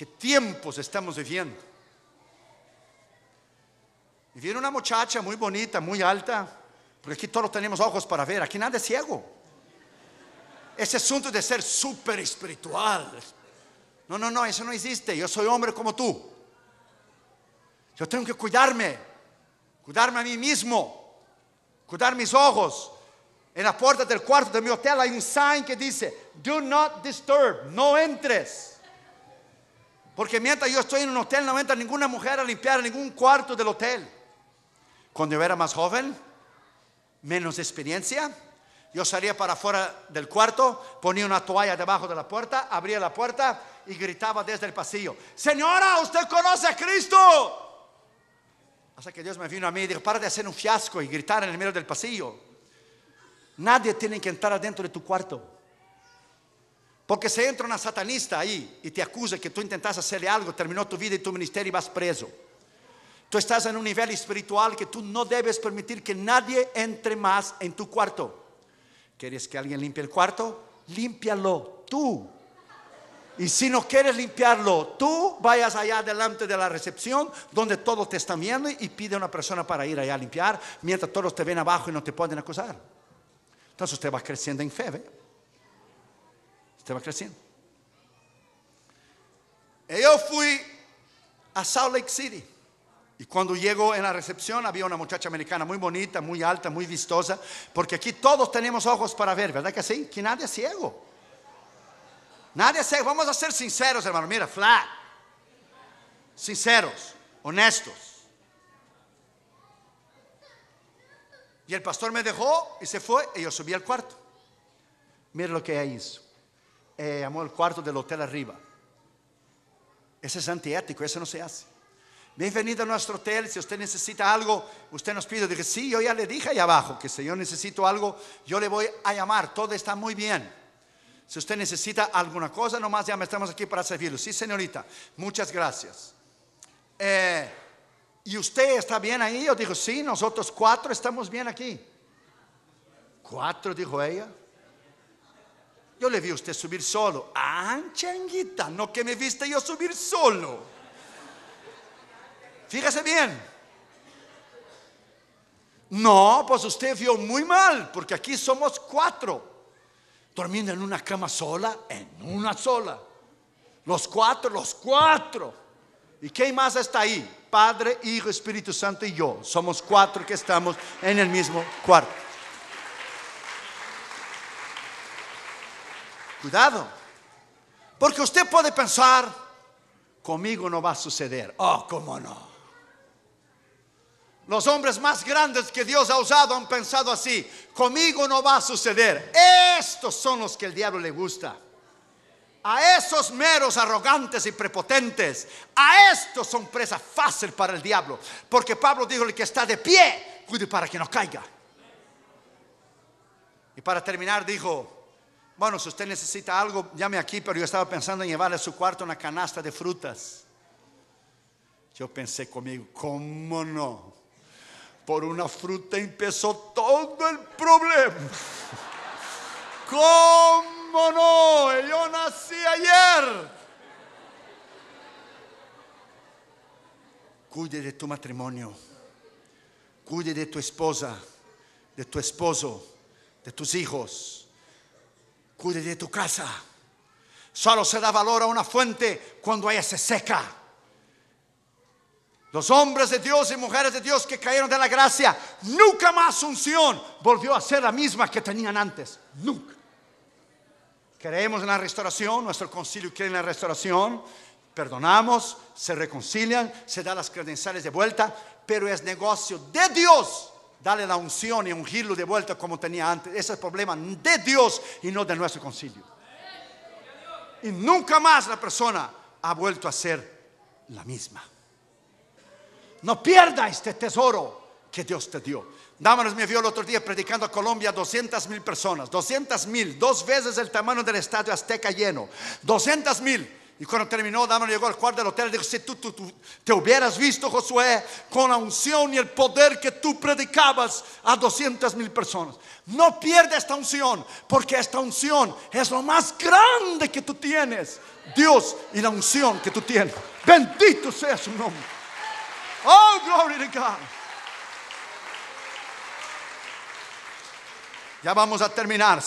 qué tiempos estamos viviendo. Y viene una muchacha muy bonita, muy alta, porque aquí todos tenemos ojos para ver, aquí nadie es ciego. Ese asunto de ser súper espiritual. No, no, no, eso no existe. Yo soy hombre como tú. Yo tengo que cuidarme, cuidarme a mí mismo, cuidar mis ojos. En la puerta del cuarto de mi hotel hay un sign que dice, do not disturb, no entres. Porque mientras yo estoy en un hotel no entra ninguna mujer a limpiar ningún cuarto del hotel. Cuando yo era más joven, menos experiencia, yo salía para afuera del cuarto, ponía una toalla debajo de la puerta, abría la puerta y gritaba desde el pasillo, Señora, usted conoce a Cristo. Hasta que Dios me vino a mí y dijo, para de hacer un fiasco y gritar en el medio del pasillo. Nadie tiene que entrar adentro de tu cuarto. Porque se entra una satanista ahí y te acusa que tú intentas hacerle algo, terminó tu vida y tu ministerio y vas preso. Tú estás en un nivel espiritual que tú no debes permitir que nadie entre más en tu cuarto. ¿Quieres que alguien limpie el cuarto? Límpialo tú. Y si no quieres limpiarlo, tú vayas allá delante de la recepción donde todos te están viendo y pide a una persona para ir allá a limpiar, mientras todos te ven abajo y no te pueden acusar. Entonces usted va creciendo en fe va creciendo. Eh, yo fui a Salt Lake City. Y cuando llego en la recepción había una muchacha americana muy bonita, muy alta, muy vistosa, porque aquí todos tenemos ojos para ver, ¿verdad que sí? Que nadie es ciego. Nadie es ciego. Vamos a ser sinceros, hermano. Mira, ¿fla? Sinceros, honestos. Y el pastor me dejó y se fue y yo subí al cuarto. Mira lo que ella hizo. Eh, llamó el cuarto del hotel arriba. Ese es antiético, eso no se hace. Bienvenido a nuestro hotel, si usted necesita algo, usted nos pide. Dije, sí, yo ya le dije ahí abajo que si yo necesito algo, yo le voy a llamar, todo está muy bien. Si usted necesita alguna cosa, nomás llame, estamos aquí para servirlo. Sí, señorita, muchas gracias. Eh, ¿Y usted está bien ahí? Yo digo, sí, nosotros cuatro estamos bien aquí. Cuatro, dijo ella. Yo le vi a usted subir solo. Ah changuita! no que me viste yo subir solo. Fíjese bien. No, pues usted vio muy mal, porque aquí somos cuatro. Durmiendo en una cama sola, en una sola. Los cuatro, los cuatro. ¿Y quién más está ahí? Padre, Hijo, Espíritu Santo y yo. Somos cuatro que estamos en el mismo cuarto. Cuidado. Porque usted puede pensar, conmigo no va a suceder. Oh, ¿cómo no? Los hombres más grandes que Dios ha usado han pensado así, conmigo no va a suceder. Estos son los que el diablo le gusta. A esos meros arrogantes y prepotentes, a estos son presa fácil para el diablo. Porque Pablo dijo, el que está de pie, cuide para que no caiga. Y para terminar dijo, bueno, si usted necesita algo, llame aquí, pero yo estaba pensando en llevarle a su cuarto una canasta de frutas. Yo pensé conmigo, ¿cómo no? Por una fruta empezó todo el problema. ¿Cómo no? Yo nací ayer. Cuide de tu matrimonio. Cuide de tu esposa, de tu esposo, de tus hijos cuide de tu casa. Solo se da valor a una fuente cuando ella se seca. Los hombres de Dios y mujeres de Dios que cayeron de la gracia, nunca más unción volvió a ser la misma que tenían antes. Nunca. Creemos en la restauración, nuestro concilio quiere en la restauración. Perdonamos, se reconcilian, se dan las credenciales de vuelta, pero es negocio de Dios Dale la unción y ungirlo de vuelta como tenía antes. Ese es el problema de Dios y no de nuestro concilio. Y nunca más la persona ha vuelto a ser la misma. No pierda este tesoro que Dios te dio. Dámanos me vio el otro día predicando a Colombia 200 mil personas, 200 mil, dos veces el tamaño del estadio azteca lleno, 200 mil y cuando terminó Dama llegó al cuarto del hotel y dijo, si tú, te hubieras visto, Josué, con la unción y el poder que tú predicabas a 200 mil personas. No pierdas esta unción, porque esta unción es lo más grande que tú tienes. Dios y la unción que tú tienes. Bendito sea su nombre. Oh, glory to God. Ya vamos a terminar.